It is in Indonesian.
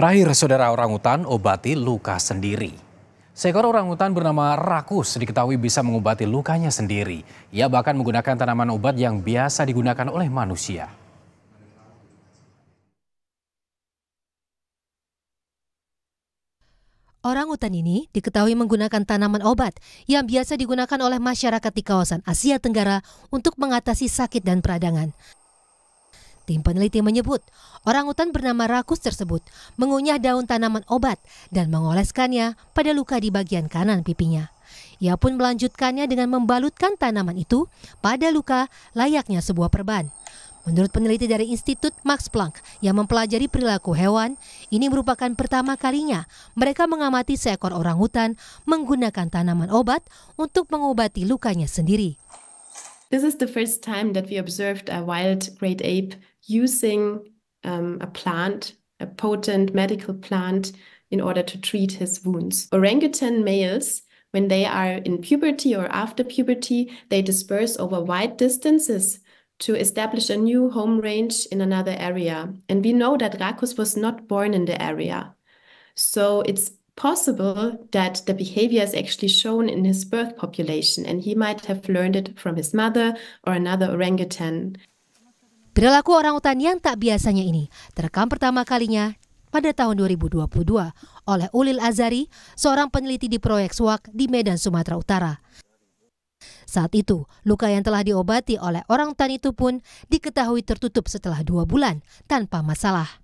Terakhir, saudara orangutan obati luka sendiri. Seekor orangutan bernama Rakus diketahui bisa mengobati lukanya sendiri. Ia bahkan menggunakan tanaman obat yang biasa digunakan oleh manusia. Orang hutan ini diketahui menggunakan tanaman obat yang biasa digunakan oleh masyarakat di kawasan Asia Tenggara untuk mengatasi sakit dan peradangan. Tim peneliti menyebut, orang hutan bernama rakus tersebut mengunyah daun tanaman obat dan mengoleskannya pada luka di bagian kanan pipinya. Ia pun melanjutkannya dengan membalutkan tanaman itu pada luka layaknya sebuah perban. Menurut peneliti dari Institut Max Planck yang mempelajari perilaku hewan, ini merupakan pertama kalinya mereka mengamati seekor orang hutan menggunakan tanaman obat untuk mengobati lukanya sendiri. This is the first time that we observed a wild great ape using um, a plant, a potent medical plant, in order to treat his wounds. Orangutan males, when they are in puberty or after puberty, they disperse over wide distances to establish a new home range in another area. And we know that Rakus was not born in the area. So it's possible that the behavior is actually shown in his birth population and he might have learned it from his mother or another orangutan. Perilaku orangutan yang tak biasanya ini terekam pertama kalinya pada tahun 2022 oleh Ulil Azari, seorang peneliti di proyek SWAK di Medan, Sumatera Utara. Saat itu, luka yang telah diobati oleh orang itu pun diketahui tertutup setelah dua bulan tanpa masalah.